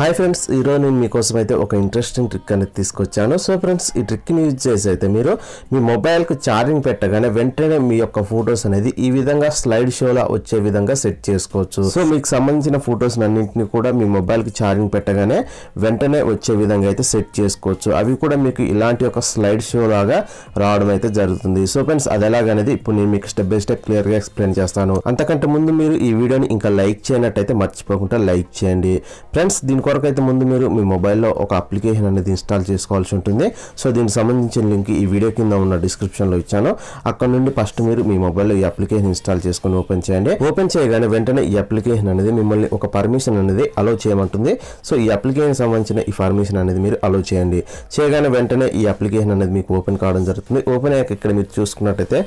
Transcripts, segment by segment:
hi friends ఈరోజు నేను మీకోసం అయితే ఒక ఇంట్రెస్టింగ్ ట్రిక్ అనేది తీసుకొచ్చాను సో ఫ్రెండ్స్ ఈ ట్రిక్ని యూజ్ చేసి అయితే మీరు మీ మొబైల్కు ఛార్జింగ్ పెట్టగానే వెంటనే మీ యొక్క ఫొటోస్ అనేది ఈ విధంగా స్లైడ్ షోలా వచ్చే విధంగా సెట్ చేసుకోవచ్చు సో మీకు సంబంధించిన ఫొటోస్ అన్నింటినీ కూడా మీ మొబైల్కి ఛార్జింగ్ పెట్టగానే వెంటనే వచ్చే విధంగా అయితే సెట్ చేసుకోవచ్చు అవి కూడా మీకు ఇలాంటి ఒక స్లైడ్ షో లాగా రావడం అయితే జరుగుతుంది సో ఫ్రెండ్స్ అది ఎలాగనేది ఇప్పుడు నేను మీకు స్టెప్ బై స్టెప్ క్లియర్గా ఎక్స్ప్లెయిన్ చేస్తాను అంతకంటే ముందు మీరు ఈ వీడియోని ఇంకా లైక్ చేయనట్టయితే మర్చిపోకుండా లైక్ చేయండి ఫ్రెండ్స్ దీనికి అయితే ముందు మీరు మీ మొబైల్లో ఒక అప్లికేషన్ అనేది ఇన్స్టాల్ చేసుకోవాల్సి ఉంటుంది సో దీనికి సంబంధించిన లింక్ ఈ వీడియో కింద ఉన్న డిస్క్రిప్షన్లో ఇచ్చాను అక్కడ నుండి ఫస్ట్ మీరు మీ మొబైల్లో ఈ అప్లికేషన్ ఇన్స్టాల్ చేసుకుని ఓపెన్ చేయండి ఓపెన్ చేయగానే వెంటనే ఈ అప్లికేషన్ అనేది మిమ్మల్ని ఒక పర్మిషన్ అనేది అలో చేయమంటుంది సో ఈ అప్లికేషన్ సంబంధించిన ఈ పర్మిషన్ అనేది మీరు అలో చేయండి చేయగానే వెంటనే ఈ అప్లికేషన్ అనేది మీకు ఓపెన్ కావడం జరుగుతుంది ఓపెన్ అయ్యాక ఇక్కడ మీరు చూసుకున్నట్టయితే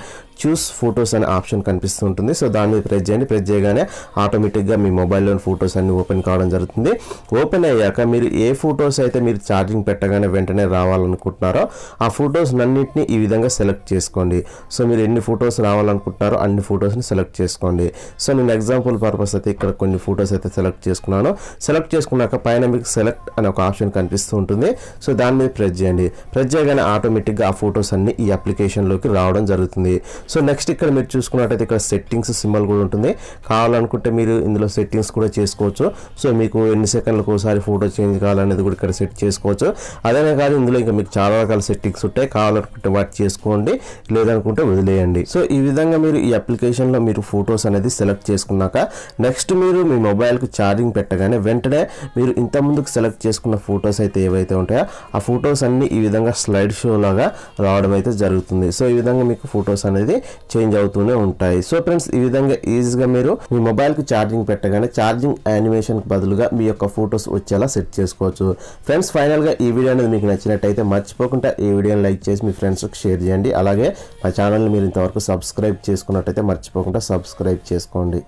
చూస్ ఫొటోస్ అనే ఆప్షన్ కనిపిస్తుంటుంది సో దాన్ని ప్రెస్ చేయండి ప్రెస్ చేయగానే ఆటోమేటిక్గా మీ మొబైల్లోని ఫొటోస్ అన్ని ఓపెన్ కావడం జరుగుతుంది ఓపెన్ అయ్యాక మీరు ఏ ఫొటోస్ అయితే మీరు ఛార్జింగ్ పెట్టగానే వెంటనే రావాలనుకుంటున్నారో ఆ ఫొటోస్ అన్నింటినీ ఈ విధంగా సెలెక్ట్ చేసుకోండి సో మీరు ఎన్ని ఫొటోస్ రావాలనుకుంటున్నారో అన్ని ఫొటోస్ని సెలెక్ట్ చేసుకోండి సో నేను ఎగ్జాంపుల్ పర్పస్ అయితే ఇక్కడ కొన్ని ఫొటోస్ అయితే సెలెక్ట్ చేసుకున్నాను సెలెక్ట్ చేసుకున్నాక పైన మీకు సెలెక్ట్ అనే ఒక ఆప్షన్ కనిపిస్తూ ఉంటుంది సో దాని మీద ప్రెస్ చేయండి ప్రెస్ చేయగానే ఆటోమేటిక్గా ఆ ఫొటోస్ అన్ని ఈ అప్లికేషన్లోకి రావడం జరుగుతుంది సో నెక్స్ట్ ఇక్కడ మీరు చూసుకున్నట్టయితే ఇక్కడ సెట్టింగ్స్ సింబల్ కూడా ఉంటుంది కావాలనుకుంటే మీరు ఇందులో సెట్టింగ్స్ కూడా చేసుకోవచ్చు సో మీకు ఎన్ని సెకండ్లకు ఇంకోసారి ఫోటో చేంజ్ కావాలనేది కూడా ఇక్కడ సెట్ చేసుకోవచ్చు అదనే కాదు ఇందులో ఇంకా మీకు చాలా రకాల సెట్టింగ్స్ ఉంటాయి కావాలనుకుంటే వాటి చేసుకోండి లేదనుకుంటే వదిలేయండి సో ఈ విధంగా మీరు ఈ అప్లికేషన్లో మీరు ఫొటోస్ అనేది సెలెక్ట్ చేసుకున్నాక నెక్స్ట్ మీరు మీ మొబైల్కి ఛార్జింగ్ పెట్టగానే వెంటనే మీరు ఇంత ముందుకు సెలెక్ట్ చేసుకున్న ఫొటోస్ అయితే ఏవైతే ఉంటాయో ఆ ఫొటోస్ అన్నీ ఈ విధంగా స్లైడ్ షో లాగా రావడం అయితే జరుగుతుంది సో ఈ విధంగా మీకు ఫొటోస్ అనేది చేంజ్ అవుతూనే ఉంటాయి సో ఫ్రెండ్స్ ఈ విధంగా ఈజీగా మీరు మీ మొబైల్కి ఛార్జింగ్ పెట్టగానే ఛార్జింగ్ యానిమేషన్కి బదులుగా మీ యొక్క ఫొటోస్ వీడియోస్ వచ్చేలా సెట్ చేసుకోవచ్చు ఫ్రెండ్స్ ఫైనల్గా ఈ వీడియో అనేది మీకు నచ్చినట్టయితే మర్చిపోకుండా ఈ వీడియోని లైక్ చేసి మీ ఫ్రెండ్స్కి షేర్ చేయండి అలాగే మా ఛానల్ని మీరు ఇంతవరకు సబ్స్క్రైబ్ చేసుకున్నట్టయితే మర్చిపోకుండా సబ్స్క్రైబ్ చేసుకోండి